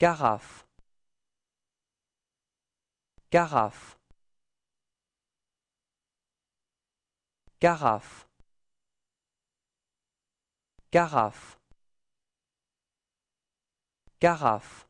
Carafe Carafe Carafe Carafe Carafe